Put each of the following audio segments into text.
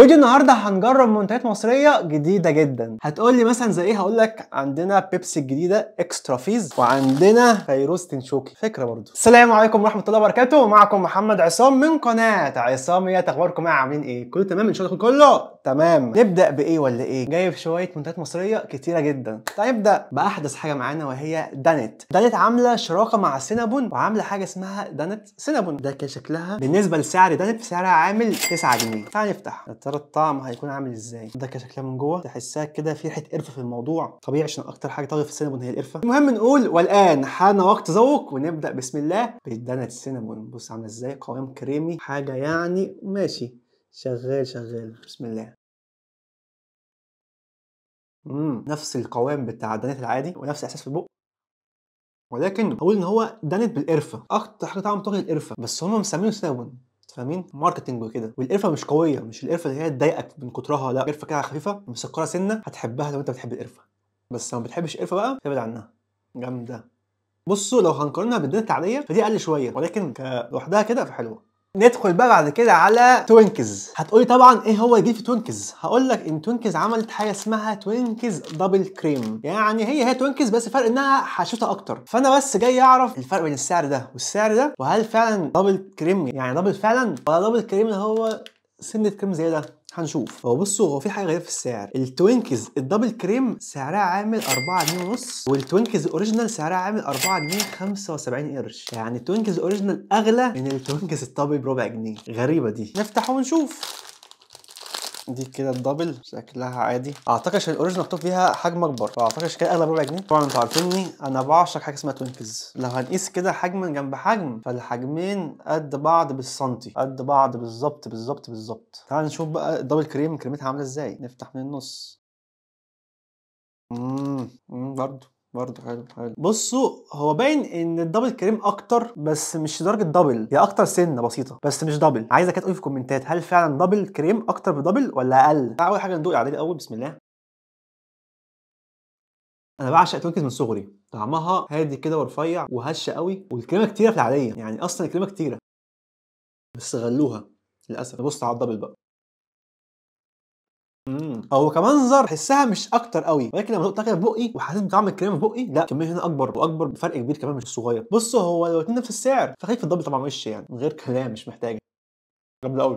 فيديو النهارده هنجرب منتجات مصريه جديده جدا هتقول لي مثلا زي ايه هقول لك عندنا بيبسي الجديده اكسترا فيز وعندنا فيروز تنشوكي فكره برضو السلام عليكم ورحمه الله وبركاته معكم محمد عصام من قناه عصاميه اخباركم ايه عاملين ايه كله تمام ان شاء الله كله تمام نبدا بايه ولا ايه جايب شويه منتجات مصريه كتيره جدا نبدا طيب، باحدث حاجه معانا وهي دانت دانت عامله شراكه مع سينابون وعامله حاجه اسمها دانت سينابون ده كان شكلها بالنسبه لسعر دانت سعرها عامل 9 جنيه تعال نفتح ترى الطعم هيكون عامل ازاي ده كشكلها من جوه تحسها كده في ريحه قرفه في الموضوع طبيعي عشان اكتر حاجه طاغيه في السينابون هي القرفه المهم نقول والان حان وقت ذوق ونبدا بسم الله بالدنت السينابون بص عامله ازاي قوام كريمي حاجه يعني ماشي شغال شغال بسم الله مم. نفس القوام بتاع الدنت العادي ونفس الاحساس في البق ولكن هقول ان هو دنت بالقرفه اكتر حاجه طعم طاغيه القرفه بس هم مسمينه سينابون فاهمين ماركتنج وكده والقرفه مش قويه مش القرفه اللي هي تضايقك من كترها لا قرفه كده خفيفه مسكره سنه هتحبها لو انت بتحب القرفه بس لو ما بتحبش القرفه بقى ابعد عنها جامده بصوا لو هنقارنها بالدنيا التعليه فدي اقل شويه ولكن لوحدها كده فحلوه ندخل بقى بعد كده على توينكز هتقولي طبعا ايه هو جديد في توينكز هقول لك ان توينكز عملت حاجه اسمها توينكز دبل كريم يعني هي هي توينكز بس فرق انها حشوته اكتر فانا بس جاي اعرف الفرق بين السعر ده والسعر ده وهل فعلا دبل كريم يعني دبل فعلا ولا دبل كريم اللي هو سنه كريم زي ده هنشوف هو بصوا هو في حاجه غريبه في السعر التوينكز الدبل كريم سعرها عامل 4 جنيه ونص والتوينكز الاوريجينال سعرها عامل 4 جنيه 75 قرش يعني التوينكز الاوريجينال اغلى من التوينكز الطبي بربع جنيه غريبه دي نفتح ونشوف دي كده الدبل شكلها عادي اعتقد عشان الاوريجينال مكتوب فيها حجم اكبر فاعتقد عشان كده اغلى ربع جنيه طبعا انتوا عارفيني انا بعشق حاجه اسمها توينكز لو هنقيس كده حجما جنب حجم فالحجمين قد بعض بالسنتي قد بعض بالظبط بالظبط بالظبط تعال نشوف بقى الدبل كريم كريمتها عامله ازاي نفتح من النص امم برضه برضه حلو حلو بصوا هو باين ان الدبل كريم اكتر بس مش لدرجه دبل هي اكتر سنه بسيطه بس مش دبل عايزك تقولي في الكومنتات هل فعلا دبل كريم اكتر بدبل ولا اقل اول حاجه ندوق عليه الاول بسم الله انا بعشق تونكس من صغري طعمها هادي كده ورفيع وهشه قوي والكريمه كتيره في العاديه يعني اصلا الكريمه كتيره بس غلوها للاسف بص على الدبل بقى هو كمنظر تحسها مش اكتر قوي ولكن لما دقتها في بقي وحسيت بطعم الكريمه في بقي لا الكميه هنا اكبر واكبر بفرق كبير كمان مش صغير بص هو لو اتنين نفس السعر فخليك في الدبل طبعا وش يعني من غير كلام مش محتاجه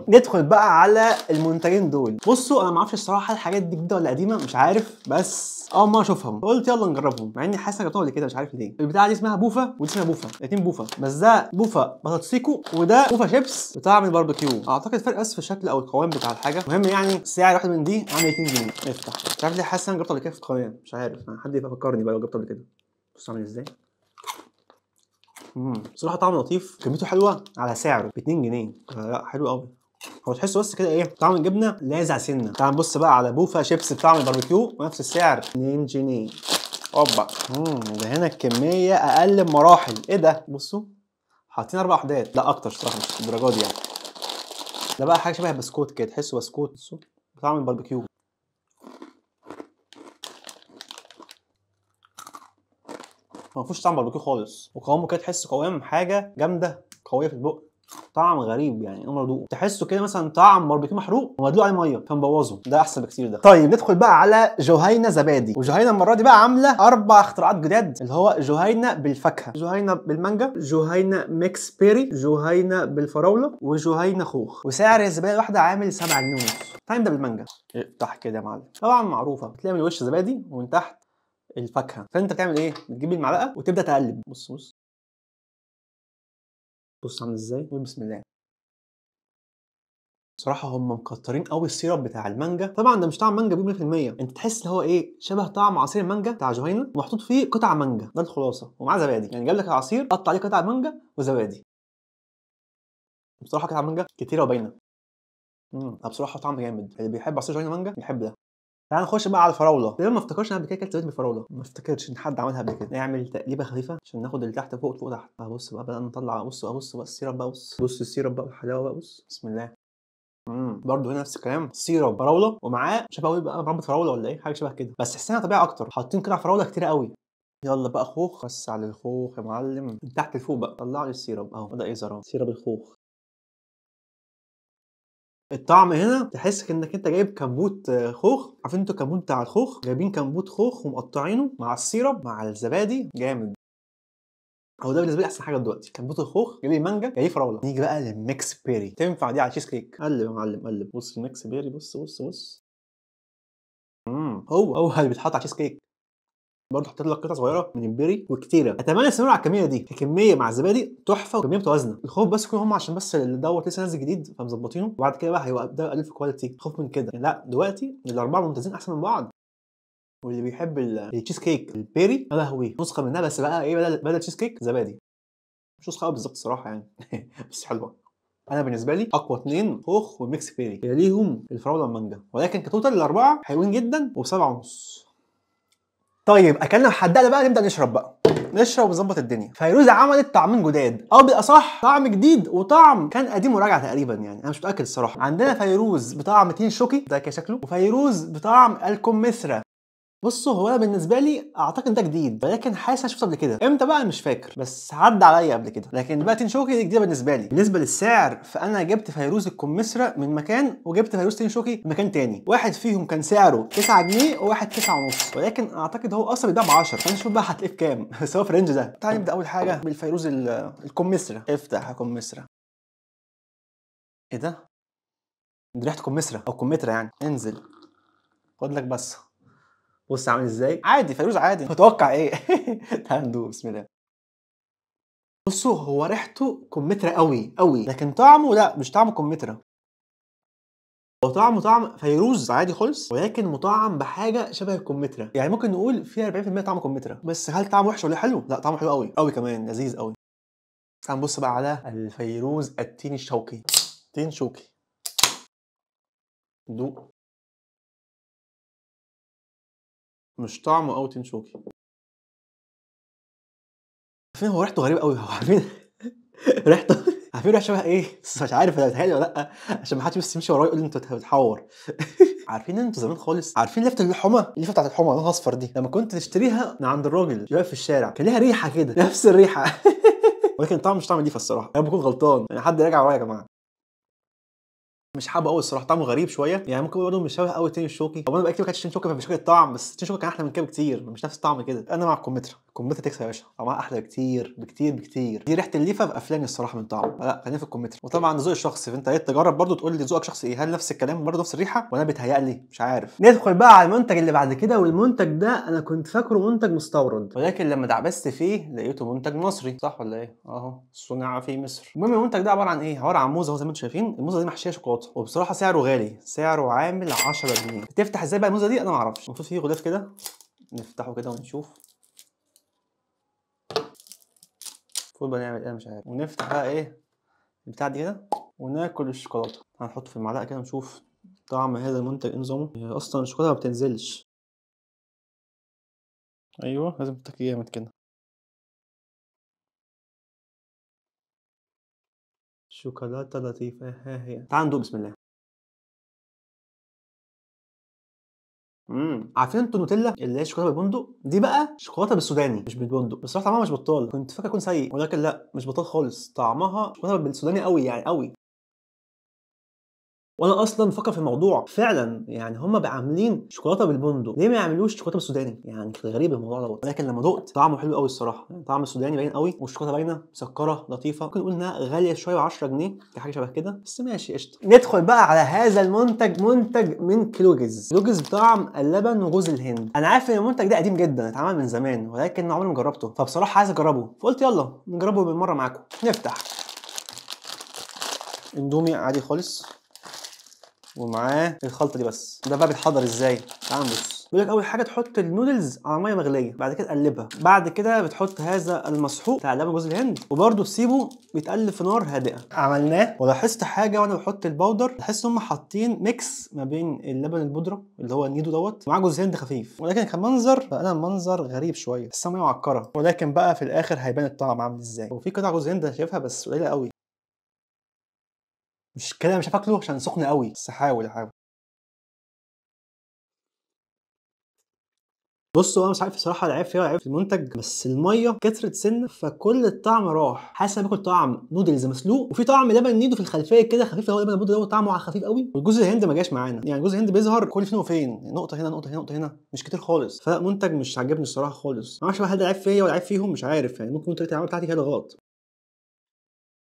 ندخل بقى على المنتجين دول بصوا انا ما اعرفش الصراحه الحاجات دي جديده ولا قديمه مش عارف بس اول ما اشوفهم قلت يلا نجربهم مع اني حاسس ان قبل كده مش عارف ليه البتاعه دي اسمها بوفا ودي اسمها بوفا الاثنين بوفا بس ده بوفا بطاطسيكو وده بوفا شيبس بتاع من باربيكيو اعتقد فرق بس في الشكل او القوام بتاع الحاجه المهم يعني سعر واحده من دي عامل 2 جنيه افتح مش عارف ليه حاسس انا جربت قبل كده في القوام مش عارف حد يفكرني بقى لو جربت قبل كده بص عامل ازاي امم بصراحه طعمه لطيف كميته حلوه على سعره ب 2 جنيه آه، لا حلو قوي هو تحسه بس كده ايه طعم الجبنه لاذع سنه تعال نبص بقى على بوفا شيبس بطعم الباربيكيو نفس السعر 2 جنيه اوبا امم ده هنا الكميه اقل بمراحل ايه ده بصوا حاطين اربع وحدات لا اكتر صراحه مش الدرجات دي يعني ده بقى حاجه شبه بسكوت كده تحسه بسكوت بصوا بطعم الباربيكيو ما فيهوش طعم باربيكيو خالص وقوامه كده تحس قوام حاجه جامده قويه في البق طعم غريب يعني امر دوقه تحسه كده مثلا طعم باربيكيو محروق ومدلوق عليه ميه فمبوظه ده احسن بكتير ده طيب ندخل بقى على جهينه زبادي وجهينه المره دي بقى عامله اربع اختراعات جداد اللي هو جهينه بالفاكهه جهينه بالمانجا جهينه ميكس بيري جهينه بالفراوله وجهينه خوخ وسعر الزبادي الواحده عامل 7 جنيه ونص طيب، هنبدا بالمانجا افتح كده يا معلم طبعا معروفه بتلاقي من الوش زبادي ومن تحت الفاكهه فانت بتعمل ايه بتجيب المعلقه وتبدا تقلب بص بص بص عامل ازاي قول بسم الله صراحة هم مكترين قوي السيرب بتاع المانجا، طبعا ده مش طعم مانجا بيقول 100%، انت تحس ان هو ايه شبه طعم عصير المانجا بتاع جهينة ومحطوط فيه قطع مانجا، ده الخلاصة، ومعاه زبادي، يعني جاب لك العصير قطع عليه قطع مانجا وزبادي. بصراحة قطع مانجا كتيرة وباينة. امم بصراحة طعم جامد، اللي بيحب عصير جهينة مانجا يحب ده. تعال نخش بقى على الفراوله تقريبا ما افتكرش انا قبل كده اكلت بفراوله ما افتكرش ان حد عملها قبل كده نعمل تقليبه خفيفه عشان ناخد اللي تحت فوق فوق تحت بص بقى بدأنا نطلع بص بص بقى السيرب بقى بص بص السيرب بقى والحلاوه بقى بص بسم الله امم برضه هنا نفس الكلام سيره وفراوله ومعاه مش عارف إيه بقى مربى فراوله ولا ايه حاجه شبه كده بس حسينها طبيعي اكتر حاطين كده فراوله كتير قوي يلا بقى خوخ بس على الخوخ يا معلم من تحت لفوق بقى طلع لي السيرب اهو بدا يظهر سيرب الخوخ الطعم هنا تحس انك انت جايب كمبوت آه، خوخ عارفين انتوا الكمبوت بتاع الخوخ جايبين كمبوت خوخ ومقطعينه مع السيرب مع الزبادي جامد هو ده بالنسبه لي احسن حاجه دلوقتي كان بوت الخوخ جايب مانجا جاي فراوله نيجي بقى للميكس بيري تنفع دي على تشيز كيك قلب يا معلم قلب بص الميكس بيري بص بص بص امم هو هو اللي بيتحط على تشيز كيك برضه حطيت لك قطع صغيره من امبيري وكتيره اتمنى يستمروا على الكميه دي الكميه مع الزبادي تحفه وكميه متوازنه الخوف بس يكون هم عشان بس اللي دوت لسه نازل جديد فمظبطينه وبعد كده بقى هيبقى ده الف كواليتي خوف من كده يعني لا دلوقتي الاربعه ممتازين احسن من بعض واللي بيحب التشيز كيك البيري يا لهوي نسخه منها بس بقى ايه بدل بدل تشيز كيك زبادي مش نسخه بالظبط الصراحه يعني بس حلوه انا بالنسبه لي اقوى اثنين خوخ وميكس بيري يليهم الفراوله والمانجا ولكن كتوتال الاربعه حلوين جدا وبسبعه ونص طيب اكلنا الحداده بقى نبدا نشرب بقى نشرب ونظبط الدنيا فيروز عملت طعمين جداد او أه، بالاصح طعم جديد وطعم كان قديم وراجع تقريبا يعني انا مش متاكد الصراحه عندنا فيروز بطعم تين شوكي ده كده شكله وفيروز بطعم الكمثرى بصوا هو انا بالنسبه لي اعتقد ده جديد ولكن حاسس انا شفته قبل كده امتى بقى مش فاكر بس عدى عليا قبل كده لكن بقى شوكي دي جديده بالنسبه لي بالنسبه للسعر فانا جبت فيروز الكمثرى من مكان وجبت فيروز شوكي من مكان تاني واحد فيهم كان سعره 9 جنيه وواحد 9 ونص ولكن اعتقد هو اصلا بيتباع ب 10 فنشوف بقى هتلاقيه بكام بس هو في الرينج ده تعالى نبدا اول حاجه بالفيروز الكمثرى افتح يا كمثرى ايه ده؟ دي ريحه كمثرى او كمثرى يعني انزل خد لك بس بص عامل ازاي عادي فيروز عادي متوقع ايه تعال ندوق بسم الله بصوا هو ريحته كمثرى قوي قوي لكن طعمه لا مش طعمه كمثرى هو طعمه طعم فيروز عادي خالص ولكن مطعم بحاجه شبه الكمثرى يعني ممكن نقول في 40% طعم كمثرى بس هل طعمه وحش ولا حلو لا طعمه حلو قوي قوي كمان لذيذ قوي تعال نبص بقى على الفيروز التين الشوكي تين شوكي دوق مش طعمه قوي تنشوكي عارفين هو ريحته غريبه قوي عارفين ريحته عارفين ريحته شبه ايه بس مش عارف انا بتهيألي ولا لا عشان ما حدش بس يمشي ورايا يقول لي انت بتحور عارفين انتوا زمان خالص عارفين لفه اللحمه اللفه بتاعت اللحمه اللي اصفر دي لما كنت تشتريها من عند الراجل اللي واقف في الشارع كان ليها ريحه كده نفس الريحه ولكن طعم مش طعم دي الصراحه انا بكون غلطان يعني حد راجع ورايا يا جماعه مش حابه قوي الصراحه طعمه غريب شويه يعني ممكن برضه مش شبه قوي تين شوكي او انا باكيد ما كانتش تين شوكي فمش فاكر الطعم بس تين شوكي كان احلى من كده بكتير مش نفس الطعم كده انا مع الكمثرى كمبيوتر تكسر يا باشا طعمها احلى بكتير بكتير بكتير دي ريحه الليفه في افلاني الصراحه من طعمه لا خلينا في الكمبيوتر وطبعا ذوق الشخصي فانت ايه تجرب برضو تقول لي ذوقك شخصي ايه هل نفس الكلام برضو نفس الريحه وانا بيتهيألي مش عارف ندخل بقى على المنتج اللي بعد كده والمنتج ده انا كنت فاكره منتج مستورد ولكن لما دعبست فيه لقيته منتج مصري صح ولا ايه اهو صنع في مصر المهم المنتج ده عباره عن ايه عباره عن موزه اهو زي ما انتم شايفين الموزه دي محشيه شوكولاته وبصراحه سعره غالي سعره عامل 10 جنيه تفتح ازاي بقى الموزه دي انا ما اعرفش المفروض فيه غلاف كده نفتحه كده ونشوف المفروض بقى نعمل ايه مش عارف ونفتح بقى ايه البتاع دي كده وناكل الشوكولاته هنحط في المعلقه كده ونشوف طعم هذا المنتج ايه نظامه اصلا الشوكولاته ما بتنزلش ايوه لازم تتكي جامد كده شوكولاته لطيفه ها هي تعال ندوق بسم الله عارفين انتوا النوتيلا اللي هي شوكولاته بالبندق دي بقى شوكولاته بالسوداني مش بالبندق بصراحه طعمها مش بطال كنت فاكر يكون سيء ولكن لا مش بطال خالص طعمها شوكولاته بالسوداني قوي يعني قوي وانا اصلا بفكر في الموضوع فعلا يعني هم بعاملين عاملين شوكولاته بالبندق ليه ما يعملوش شوكولاته بالسوداني يعني كان غريب الموضوع دوت ولكن لما دقت طعمه حلو قوي الصراحه يعني طعم السوداني باين قوي والشوكولاته باينه مسكره لطيفه ممكن نقول انها غاليه شويه 10 جنيه حاجه شبه كده بس ماشي قشطه ندخل بقى على هذا المنتج منتج من كلوجز كلوجز بطعم اللبن وجوز الهند انا عارف ان المنتج ده قديم جدا اتعمل من زمان ولكن عمري ما جربته فبصراحه عايز اجربه فقلت يلا نجربه بالمره معاكم نفتح اندومي عادي خالص ومعاه الخلطه دي بس ده بقى بيتحضر ازاي تعال نبص بيقول لك اول حاجه تحط النودلز على ميه مغليه بعد كده تقلبها بعد كده بتحط هذا المسحوق بتاع لبن جوز الهند وبرده تسيبه بيتقلب في نار هادئه عملناه ولاحظت حاجه وانا بحط الباودر تحس ان هم حاطين ميكس ما بين اللبن البودره اللي هو النيدو دوت مع جوز هند خفيف ولكن كان منظر فانا منظر غريب شويه السماء معكره ولكن بقى في الاخر هيبان الطعم عامل ازاي وفي قطع جوز هند شايفها بس قليله قوي مش كده مش هاكله عشان سخن قوي بس هحاول هحاول بصوا انا مش عارف الصراحه العيب فيها العيب في المنتج بس الميه كترت سنه فكل الطعم راح حاسس باكل طعم نودلز مسلوق وفي طعم لبن نيدو في الخلفيه كده خفيف هو لبن البودره طعمه خفيف قوي والجزء الهند ما جاش معانا يعني جوز الهند بيظهر كل فين وفين نقطه هنا نقطه هنا نقطه هنا مش كتير خالص فلا منتج مش عاجبني الصراحه خالص ما اعرفش بقى هل ده عيب فيا ولا عيب فيهم مش عارف يعني ممكن طريقه العمل بتاعتي كده غلط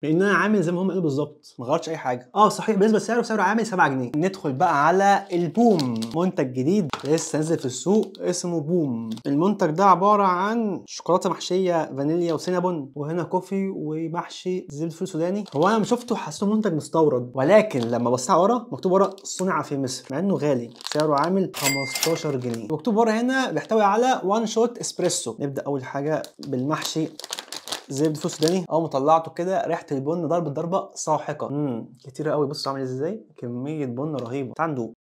لان انا عامل زي ما هم قالوا بالظبط ما غيرتش اي حاجه اه صحيح بالنسبه لسعره سعره عامل 7 جنيه ندخل بقى على البوم منتج جديد لسه نازل في السوق اسمه بوم المنتج ده عباره عن شوكولاته محشيه فانيليا وسينابون وهنا كوفي ومحشي زبده فول سوداني هو انا لما شفته حسيته منتج مستورد ولكن لما بصيت ورا مكتوب ورا صنع في مصر مع انه غالي سعره عامل 15 جنيه مكتوب ورا هنا بيحتوي على وان شوت اسبريسو نبدا اول حاجه بالمحشي زبدة فول سوداني اول ما طلعته كده ريحه البن ضربت ضربه ساحقه امم كتير قوي بص عامل ازاي كميه بن رهيبه عنده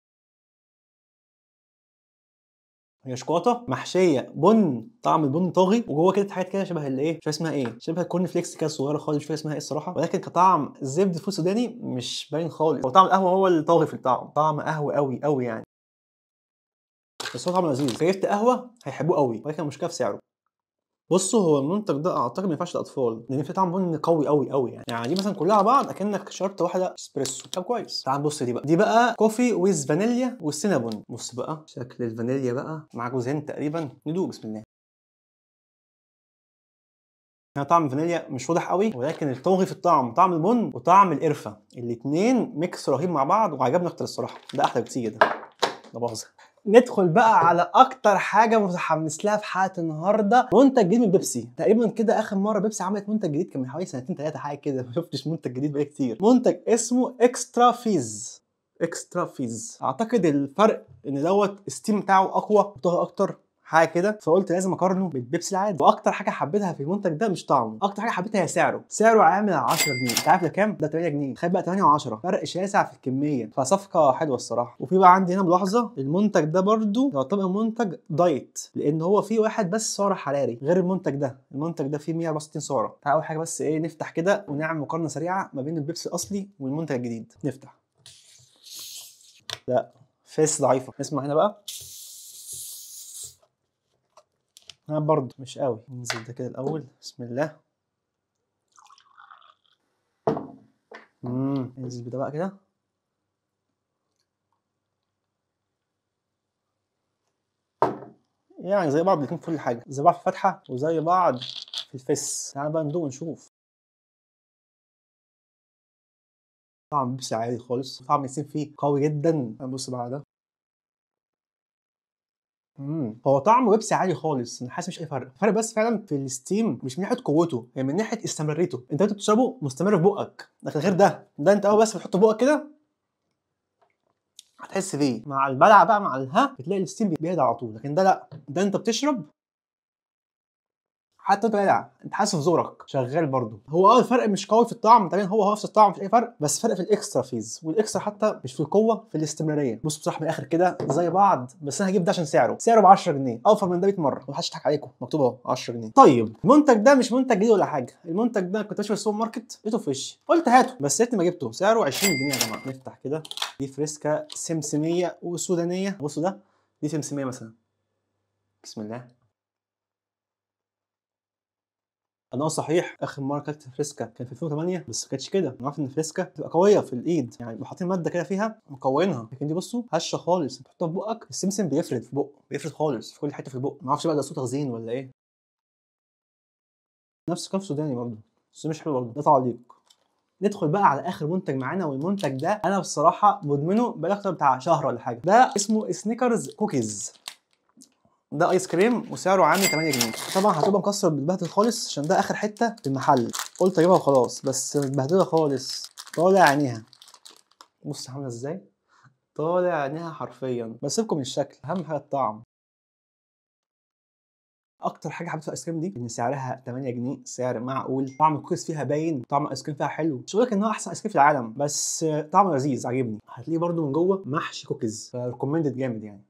هي شوكولاته محشيه بن طعم البن طاغي وجوه كده حاجات كده شبه الايه مش اسمها ايه شبه الكورن فليكس كده صغيره خالص مش فاكر اسمها ايه الصراحه ولكن كطعم زبده فول سوداني مش باين خالص هو طعم القهوه هو اللي طاغي في الطعم طعم قهوه قوي قوي يعني بس هو طعمه لذيذ كيفت قهوه هيحبوه قوي ولكن المشكله في سعره بصوا هو المنتج ده اعتقد ما ينفعش للاطفال لان في طعم بن قوي قوي قوي يعني يعني دي مثلا كلها على بعض اكنك شربت واحده اسبريسو طب كويس تعال بص دي بقى دي بقى كوفي ويز فانيليا والسينابون بص بقى شكل الفانيليا بقى مع جوزين تقريبا ندوق بسم الله هنا يعني طعم الفانيليا مش واضح قوي ولكن الطاغي في الطعم طعم البن وطعم القرفه الاثنين ميكس رهيب مع بعض وعجبني اكتر الصراحه ده احلى بكتير ده ده باظه ندخل بقى على اكتر حاجه متحمس لها في حلقه النهارده منتج جديد من بيبسي تقريبا كده اخر مره بيبسي عملت منتج جديد كان من حوالي سنتين ثلاثه حاجه كده ما شفتش منتج جديد بقى كتير منتج اسمه اكسترا فيز اكسترا فيز اعتقد الفرق ان دوت الستيم بتاعه اقوى اكتر حاجه كده فقلت لازم اقارنه بالبيبسي العادي واكتر حاجه حبيتها في المنتج ده مش طعمه اكتر حاجه حبيتها هي سعره سعره عامل 10 جنيه انت عارف ده كام ده 8 جنيه خد بقى 8 و10 فرق شاسع في الكميه فصفقه حلوه الصراحه وفي بقى عندي هنا ملاحظه المنتج ده برده يعتبر منتج دايت لان هو فيه واحد بس سعر حراري غير المنتج ده المنتج ده فيه 164 سعره تعال اول حاجه بس ايه نفتح كده ونعمل مقارنه سريعه ما بين البيبسي الاصلي والمنتج الجديد نفتح لا فيس ضعيفه اسمع هنا بقى ها برضه مش قوي ننزل ده كده الاول بسم الله امم انزل بده بقى كده يعني زي بعض الاثنين في كل حاجه زي بعض في الفتحه وزي بعض في الفس تعال بقى ندوق ونشوف طعم بيبسي عادي خالص طعم الياسمين فيه قوي جدا بص بقى ده هو طعم بيبسي عالي خالص انا حاسس مش اي فرق الفرق بس فعلا في الستيم مش من ناحيه قوته هي يعني من ناحيه استمراريته انت انت بتشربه مستمر في بقك لكن غير ده ده انت اول بس بتحطه في بقك كده هتحس بيه مع البلع بقى مع الها بتلاقي الستيم بيهدى على طول لكن ده لا ده انت بتشرب حتى انت جدع انت حاسس في زورك شغال برضه هو اه الفرق مش قوي في الطعم تمام هو هو نفس الطعم مش اي فرق بس فرق في الاكسترا فيز والاكسترا حتى مش في القوه في الاستمراريه بص بصراحه من الاخر كده زي بعض بس انا هجيب ده عشان سعره سعره ب 10 جنيه اوفر من ده 100 مره محدش يضحك عليكم مكتوب اهو 10 جنيه طيب المنتج ده مش منتج جديد ولا حاجه المنتج ده كنت ماشي في السوبر ماركت لقيته في وشي قلت هاته بس لقيت ما جبته سعره 20 جنيه يا جماعه نفتح كده دي فريسكا سمسميه وسودانيه بصوا ده دي سمسميه مثلا بسم الله انا أه صحيح اخر مره اكلت فريسكا كان في 2008 بس ما كانتش كده انا عارف ان فريسكا بتبقى قويه في الايد يعني حاطين ماده كده فيها مقوينها لكن دي بصوا هشه خالص بتحطها في بقك السمسم بيفرد في بقه بيفرد خالص في كل حته في البق ما اعرفش بقى ده صوت تخزين ولا ايه نفس كان سوداني برضه بس مش حلو برضه ده تعليق ندخل بقى على اخر منتج معانا والمنتج ده انا بصراحه مدمنه بقالي اكتر بتاع شهر ولا حاجه ده اسمه سنيكرز كوكيز ده ايس كريم وسعره عامل 8 جنيه طبعا هتبقى مكسر متبهدل خالص عشان ده اخر حته في المحل قلت اجيبها وخلاص بس متبهدله خالص طالع عينيها بص عامله ازاي طالع عينيها حرفيا بسيبكم من الشكل اهم حاجه الطعم اكتر حاجه حبيتها في الايس كريم دي ان سعرها 8 جنيه سعر معقول طعم الكوكيز فيها باين طعم الايس كريم فيها حلو مش لك ان هو احسن ايس كريم في العالم بس طعمه لذيذ عاجبني هتلاقيه برده من جوه محشي كوكيز فريكومندد جامد يعني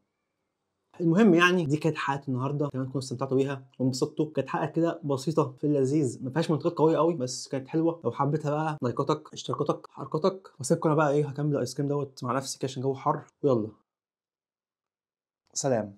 المهم يعني دي كانت حلقه النهارده اتمنى تكونوا استمتعتوا بيها وانبسطتوا كانت حلقه كده بسيطه في اللذيذ ما فيهاش منطقات قويه قوي بس كانت حلوه لو حبيتها بقى لايكاتك اشتراكاتك حركاتك واسيبكم انا بقى ايه هكمل الايس كريم دوت مع نفسي كده عشان الجو حر ويلا سلام